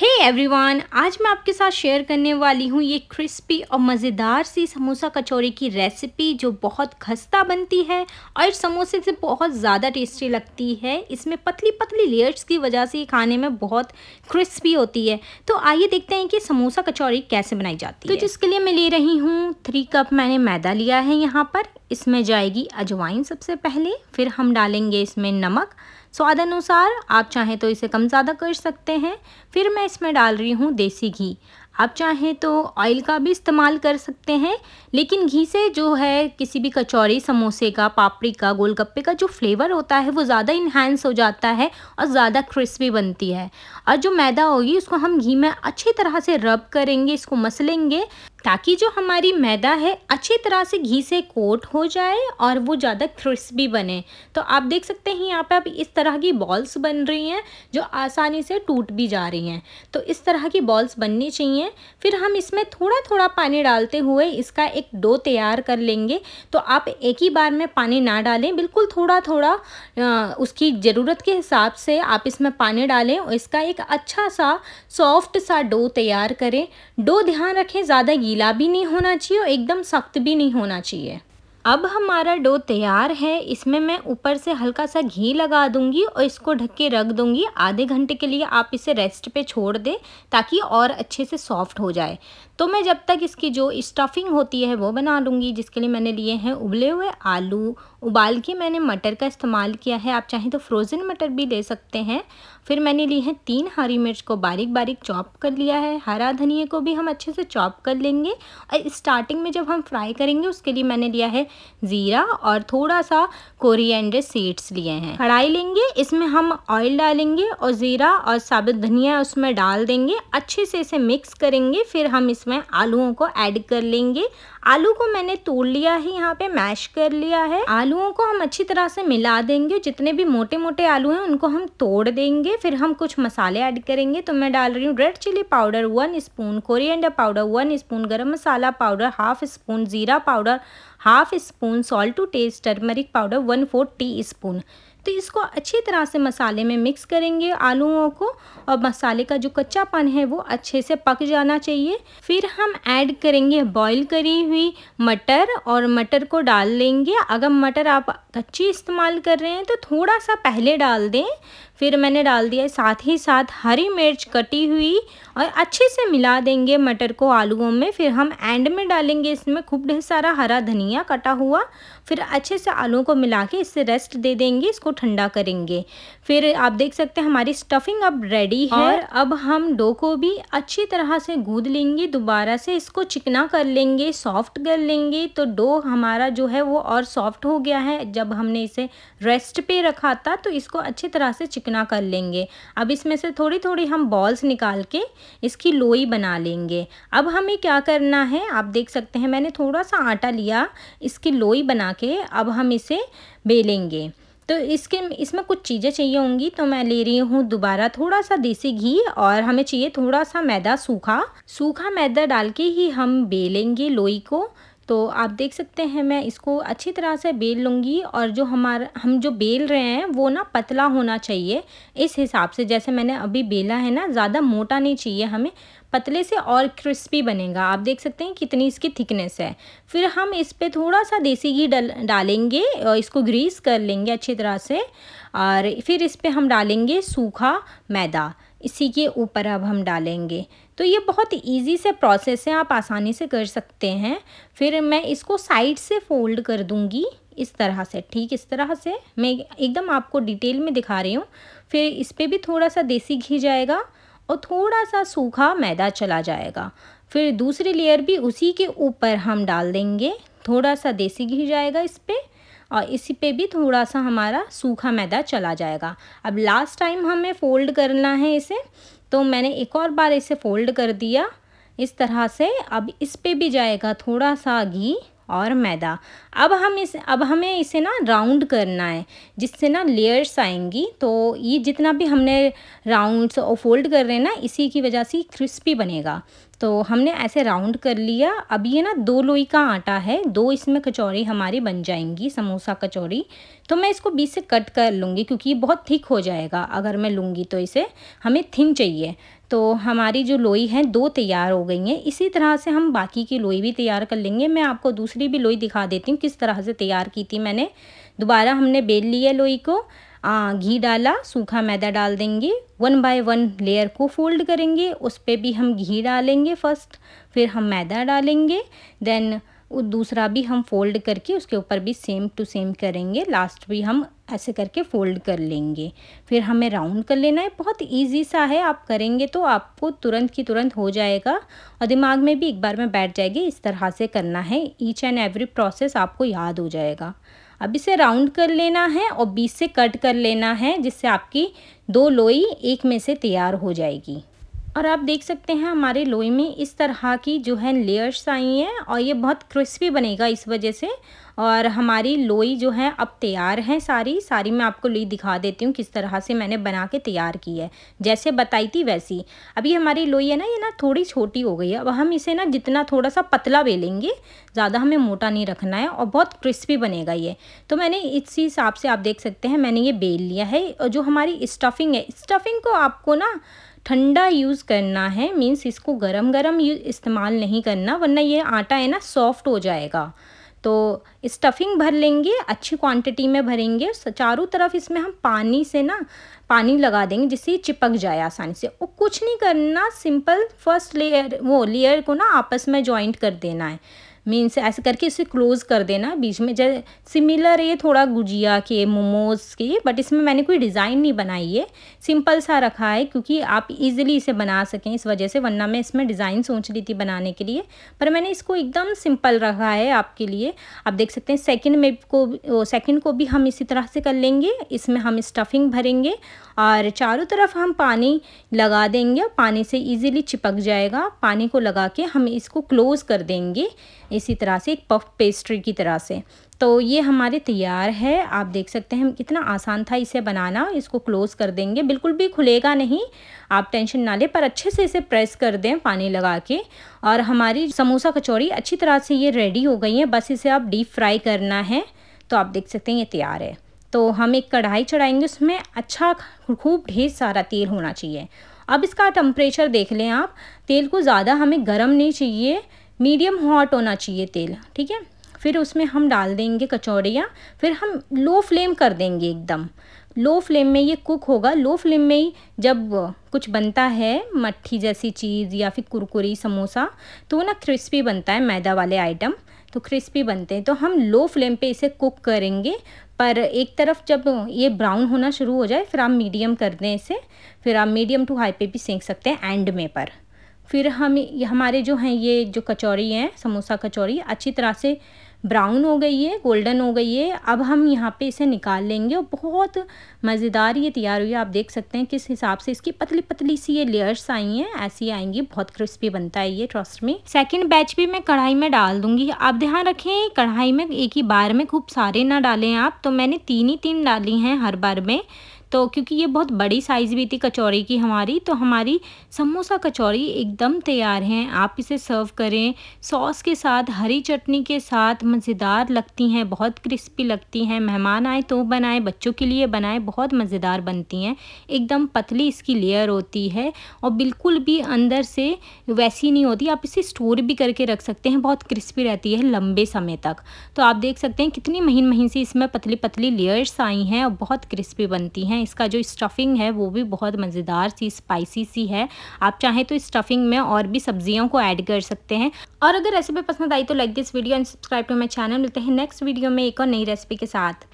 हे hey everyone आज मैं आपके साथ शेयर करने वाली हूँ ये क्रिस्पी और मज़ेदार सी समोसा कचौरी की रेसिपी जो बहुत खस्ता बनती है और समोसे से बहुत ज़्यादा टेस्टी लगती है इसमें पतली पतली लेयर्स की वजह से ये खाने में बहुत क्रिस्पी होती है तो आइए देखते हैं कि समोसा कचौरी कैसे बनाई जाती तो है तो जिसके लिए मैं ले रही हूँ थ्री कप मैंने मैदा लिया है यहाँ पर इसमें जाएगी अजवाइन सबसे पहले फिर हम डालेंगे इसमें नमक स्वाद अनुसार आप चाहें तो इसे कम ज़्यादा कर सकते हैं फिर मैं इसमें डाल रही हूँ देसी घी आप चाहें तो ऑयल का भी इस्तेमाल कर सकते हैं लेकिन घी से जो है किसी भी कचौरी समोसे का पापड़ी का गोलगप्पे का जो फ्लेवर होता है वो ज़्यादा इन्हांस हो जाता है और ज़्यादा क्रिस्पी बनती है और जो मैदा होगी उसको हम घी में अच्छी तरह से रब करेंगे इसको मसलेंगे ताकि जो हमारी मैदा है अच्छी तरह से घी से कोट हो जाए और वो ज़्यादा क्रिस्पी बने तो आप देख सकते हैं यहाँ पे अब इस तरह की बॉल्स बन रही हैं जो आसानी से टूट भी जा रही हैं तो इस तरह की बॉल्स बननी चाहिए फिर हम इसमें थोड़ा थोड़ा पानी डालते हुए इसका एक डो तैयार कर लेंगे तो आप एक ही बार में पानी ना डालें बिल्कुल थोड़ा थोड़ा उसकी ज़रूरत के हिसाब से आप इसमें पानी डालें और इसका एक अच्छा सा सॉफ्ट सा डो तैयार करें डो ध्यान रखें ज़्यादा गीला भी नहीं होना चाहिए और एकदम सख्त भी नहीं होना चाहिए अब हमारा डो तैयार है इसमें मैं ऊपर से हल्का सा घी लगा दूंगी और इसको ढक के रख दूंगी आधे घंटे के लिए आप इसे रेस्ट पे छोड़ दें ताकि और अच्छे से सॉफ्ट हो जाए तो मैं जब तक इसकी जो स्टफिंग होती है वो बना लूँगी जिसके लिए मैंने लिए हैं उबले हुए आलू उबाल के मैंने मटर का इस्तेमाल किया है आप चाहें तो फ्रोज़न मटर भी ले सकते हैं फिर मैंने लिए हैं तीन हरी मिर्च को बारीक बारीक चॉप कर लिया है हरा धनिए को भी हम अच्छे से चॉप कर लेंगे और स्टार्टिंग में जब हम फ्राई करेंगे उसके लिए मैंने लिया है ज़ीरा और थोड़ा सा कोरिएंडर सीड्स लिए हैं कढ़ाई लेंगे इसमें हम ऑयल डालेंगे और ज़ीरा और साबुत धनिया उसमें डाल देंगे अच्छे से इसे मिक्स करेंगे फिर हम इसमें इसमें आलूओं को ऐड कर लेंगे आलू को मैंने तोड़ लिया है यहाँ पे मैश कर लिया है आलूओं को हम अच्छी तरह से मिला देंगे जितने भी मोटे मोटे आलू हैं उनको हम तोड़ देंगे फिर हम कुछ मसाले ऐड करेंगे तो मैं डाल रही हूँ red chili powder one spoon coriander powder one spoon garam masala powder half spoon ज़ीरा powder half spoon salt to taste turmeric powder one four teaspoon तो इसको अच्छी तरह से मसाले में मिक्स करेंगे आलूओं को और मसाले का जो कच्चा पान है वो अच्छे से पक जाना चाहिए फिर हम ऐड करेंगे बॉईल करी हुई मटर और मटर को डाल लेंगे अगर मटर आप कच्ची इस्तेमाल कर रहे हैं तो थोड़ा सा पहले डाल दें फिर मैंने डाल दिया साथ ही साथ हरी मिर्च कटी हुई और अच्छे से मिला देंगे मटर को आलूओं में फिर हम एंड में डालेंगे इसमें खूब ढेर सारा हरा धनिया कटा हुआ फिर अच्छे से आलू को मिला के इससे रेस्ट दे देंगे इसको ठंडा करेंगे फिर आप देख सकते हैं हमारी स्टफिंग अब रेडी है और अब हम डो को भी अच्छी तरह से गूद लेंगे दोबारा से इसको चिकना कर लेंगे सॉफ्ट कर लेंगे तो डो हमारा जो है वो और सॉफ्ट हो गया है जब हमने इसे रेस्ट पे रखा था तो इसको अच्छी तरह से चिकना कर लेंगे अब इसमें से थोड़ी थोड़ी हम बॉल्स निकाल के इसकी लोई बना लेंगे अब हमें क्या करना है आप देख सकते हैं मैंने थोड़ा सा आटा लिया इसकी लोई बना के अब हम इसे बेलेंगे तो इसके इसमें कुछ चीज़ें चाहिए होंगी तो मैं ले रही हूँ दोबारा थोड़ा सा देसी घी और हमें चाहिए थोड़ा सा मैदा सूखा सूखा मैदा डाल के ही हम बेलेंगे लोई को तो आप देख सकते हैं मैं इसको अच्छी तरह से बेल लूँगी और जो हमारा हम जो बेल रहे हैं वो ना पतला होना चाहिए इस हिसाब से जैसे मैंने अभी बेला है ना ज़्यादा मोटा नहीं चाहिए हमें पतले से और क्रिस्पी बनेगा आप देख सकते हैं कितनी इसकी थिकनेस है फिर हम इस पर थोड़ा सा देसी घी डल डालेंगे और इसको ग्रीस कर लेंगे अच्छी तरह से और फिर इस पर हम डालेंगे सूखा मैदा इसी के ऊपर अब हम डालेंगे तो ये बहुत इजी से प्रोसेस है आप आसानी से कर सकते हैं फिर मैं इसको साइड से फोल्ड कर दूँगी इस तरह से ठीक इस तरह से मैं एकदम आपको डिटेल में दिखा रही हूँ फिर इस पर भी थोड़ा सा देसी घी जाएगा और थोड़ा सा सूखा मैदा चला जाएगा फिर दूसरी लेयर भी उसी के ऊपर हम डाल देंगे थोड़ा सा देसी घी जाएगा इस पर और इसी पे भी थोड़ा सा हमारा सूखा मैदा चला जाएगा अब लास्ट टाइम हमें फ़ोल्ड करना है इसे तो मैंने एक और बार इसे फ़ोल्ड कर दिया इस तरह से अब इस पे भी जाएगा थोड़ा सा घी और मैदा अब हम इस अब हमें इसे ना राउंड करना है जिससे ना लेयर्स आएंगी तो ये जितना भी हमने राउंड्स और फोल्ड कर रहे हैं ना इसी की वजह से क्रिस्पी बनेगा तो हमने ऐसे राउंड कर लिया अब ये ना दो लोई का आटा है दो इसमें कचौड़ी हमारी बन जाएंगी समोसा कचौड़ी तो मैं इसको बीच से कट कर लूँगी क्योंकि ये बहुत थिक हो जाएगा अगर मैं लूँगी तो इसे हमें थिन चाहिए तो हमारी जो लोई है दो तैयार हो गई हैं इसी तरह से हम बाकी की लोई भी तैयार कर लेंगे मैं आपको दूसरी भी लोई दिखा देती हूँ किस तरह से तैयार की थी मैंने दोबारा हमने बेल ली है लोई को घी डाला सूखा मैदा डाल देंगे वन बाय वन लेयर को फोल्ड करेंगे उस पर भी हम घी डालेंगे फर्स्ट फिर हम मैदा डालेंगे देन दूसरा भी हम फोल्ड करके उसके ऊपर भी सेम टू सेम करेंगे लास्ट भी हम ऐसे करके फोल्ड कर लेंगे फिर हमें राउंड कर लेना है बहुत इजी सा है आप करेंगे तो आपको तुरंत की तुरंत हो जाएगा और दिमाग में भी एक बार में बैठ जाएगी इस तरह से करना है ईच एंड एवरी प्रोसेस आपको याद हो जाएगा अब इसे राउंड कर लेना है और बीच से कट कर लेना है जिससे आपकी दो लोई एक में से तैयार हो जाएगी और आप देख सकते हैं हमारे लोई में इस तरह की जो है लेयर्स आई हैं और ये बहुत क्रिस्पी बनेगा इस वजह से और हमारी लोई जो है अब तैयार है सारी सारी मैं आपको लोई दिखा देती हूँ किस तरह से मैंने बना के तैयार की है जैसे बताई थी वैसी अभी हमारी लोई है ना ये ना थोड़ी छोटी हो गई है अब हम इसे ना जितना थोड़ा सा पतला बेलेंगे ज़्यादा हमें मोटा नहीं रखना है और बहुत क्रिस्पी बनेगा ये तो मैंने इसी हिसाब से आप देख सकते हैं मैंने ये बेल लिया है और जो हमारी स्टफिंग है स्टफिंग को आपको ना ठंडा यूज़ करना है मीन्स इसको गरम गरम इस्तेमाल नहीं करना वरना ये आटा है ना सॉफ्ट हो जाएगा तो स्टफिंग भर लेंगे अच्छी क्वांटिटी में भरेंगे चारों तरफ इसमें हम पानी से ना पानी लगा देंगे जिससे चिपक जाए आसानी से और कुछ नहीं करना सिंपल फर्स्ट लेयर वो लेयर को ना आपस में जॉइंट कर देना है मीन्स ऐसे करके इसे क्लोज़ कर देना बीच में जैसे सिमिलर है थोड़ा गुजिया के मोमोज़ के बट इसमें मैंने कोई डिज़ाइन नहीं बनाई है सिंपल सा रखा है क्योंकि आप इजीली इसे बना सकें इस वजह से वरना मैं इसमें डिज़ाइन सोच रही थी बनाने के लिए पर मैंने इसको एकदम सिंपल रखा है आपके लिए आप देख सकते हैं सेकेंड में को सेकेंड को भी हम इसी तरह से कर लेंगे इसमें हम स्टफिंग भरेंगे और चारों तरफ हम पानी लगा देंगे पानी से ईजिली चिपक जाएगा पानी को लगा के हम इसको क्लोज़ कर देंगे इसी तरह से एक पफ पेस्ट्री की तरह से तो ये हमारे तैयार है आप देख सकते हैं कितना आसान था इसे बनाना इसको क्लोज़ कर देंगे बिल्कुल भी खुलेगा नहीं आप टेंशन ना लें पर अच्छे से इसे प्रेस कर दें पानी लगा के और हमारी समोसा कचौड़ी अच्छी तरह से ये रेडी हो गई है बस इसे आप डीप फ्राई करना है तो आप देख सकते हैं ये तैयार है तो हम एक कढ़ाई चढ़ाएंगे उसमें अच्छा खूब ढेर सारा तेल होना चाहिए अब इसका टम्परेचर देख लें आप तेल को ज़्यादा हमें गर्म नहीं चाहिए मीडियम हॉट होना चाहिए तेल ठीक है फिर उसमें हम डाल देंगे कचौड़ियाँ फिर हम लो फ्लेम कर देंगे एकदम लो फ्लेम में ये कुक होगा लो फ्लेम में ही जब कुछ बनता है मट्ठी जैसी चीज़ या फिर कुरकुरी समोसा तो वो ना क्रिस्पी बनता है मैदा वाले आइटम तो क्रिस्पी बनते हैं तो हम लो फ्लेम पे इसे कुक करेंगे पर एक तरफ जब ये ब्राउन होना शुरू हो जाए फिर आप मीडियम कर दें इसे फिर आप मीडियम टू हाई पे भी सेंक सकते हैं एंड में पर फिर हम हमारे जो हैं ये जो कचौरी हैं समोसा कचौरी अच्छी तरह से ब्राउन हो गई है गोल्डन हो गई है अब हम यहाँ पे इसे निकाल लेंगे और बहुत मज़ेदार ये तैयार हुई है आप देख सकते हैं किस हिसाब से इसकी पतली पतली सी ये लेयर्स आई हैं ऐसी आएंगी बहुत क्रिस्पी बनता है ये ट्रस्ट में सेकंड बैच भी मैं कढ़ाई में डाल दूंगी आप ध्यान रखें कढ़ाई में एक ही बार में खूब सारे ना डालें आप तो मैंने तीन ही तीन डाली हैं हर बार में तो क्योंकि ये बहुत बड़ी साइज़ भी थी कचौरी की हमारी तो हमारी समोसा कचौरी एकदम तैयार हैं आप इसे सर्व करें सॉस के साथ हरी चटनी के साथ मज़ेदार लगती हैं बहुत क्रिस्पी लगती हैं मेहमान आए तो बनाएं बच्चों के लिए बनाएं बहुत मज़ेदार बनती हैं एकदम पतली इसकी लेयर होती है और बिल्कुल भी अंदर से वैसी नहीं होती आप इसे स्टोर भी करके रख सकते हैं बहुत क्रिस्पी रहती है लंबे समय तक तो आप देख सकते हैं कितनी महीन महीन से इसमें पतली पतली लेयर्स आई हैं और बहुत क्रिस्पी बनती हैं हैं इसका जो स्टफिंग है वो भी बहुत मज़ेदार सी स्पाइसी सी है आप चाहें तो स्टफिंग में और भी सब्जियों को ऐड कर सकते हैं और अगर रेसिपी पसंद आई तो like this video and subscribe to my channel मिलते हैं नेक्स्ट वीडियो में एक और नई रेसिपी के साथ